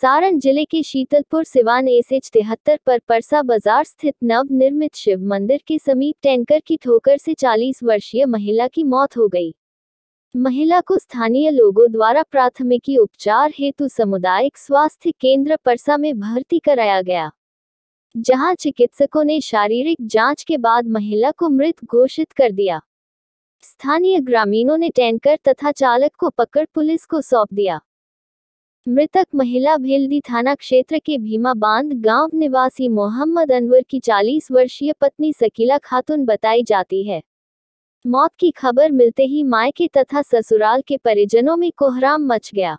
सारण जिले के Sheetalpur Siwan S H तिहत्तर पर परसा बाजार स्थित नव निर्मित शिव मंदिर के समीप टैंकर की ठोकर से 40 वर्षीय महिला की मौत हो गई महिला को स्थानीय लोगों द्वारा प्राथमिकी उपचार हेतु सामुदायिक स्वास्थ्य केंद्र परसा में भर्ती कराया गया जहां चिकित्सकों ने शारीरिक जांच के बाद महिला को मृत घोषित कर दिया स्थानीय ग्रामीणों ने टैंकर तथा चालक को पकड़ पुलिस को सौंप दिया मृतक महिला भेलदी थाना क्षेत्र के भीमा बांध गांव निवासी मोहम्मद अनवर की 40 वर्षीय पत्नी सकीला खातून बताई जाती है मौत की खबर मिलते ही मायके तथा ससुराल के परिजनों में कोहराम मच गया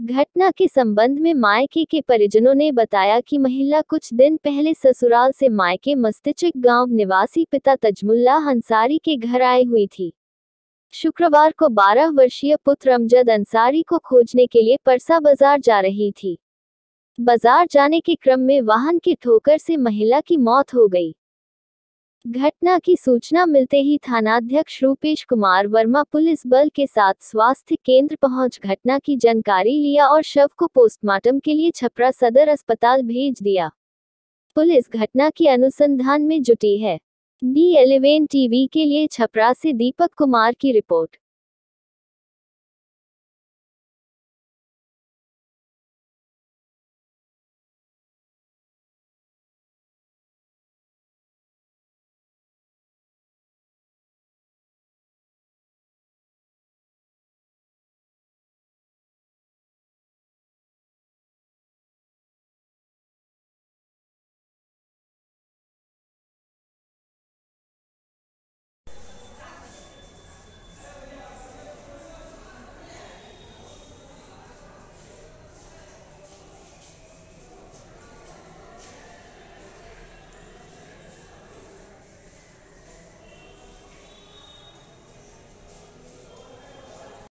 घटना के संबंध में मायके के परिजनों ने बताया कि महिला कुछ दिन पहले ससुराल से मायके मस्तिष्क गांव निवासी पिता तजमुल्ला हंसारी के घर आई हुई थी शुक्रवार को 12 वर्षीय पुत्र अमजद अंसारी को खोजने के लिए परसा बाजार जा रही थी बाजार जाने के क्रम में वाहन की ठोकर से महिला की मौत हो गई घटना की सूचना मिलते ही थानाध्यक्ष रूपेश कुमार वर्मा पुलिस बल के साथ स्वास्थ्य केंद्र पहुंच घटना की जानकारी लिया और शव को पोस्टमार्टम के लिए छपरा सदर अस्पताल भेज दिया पुलिस घटना की अनुसंधान में जुटी है डी एलेवेन टीवी के लिए छपरा से दीपक कुमार की रिपोर्ट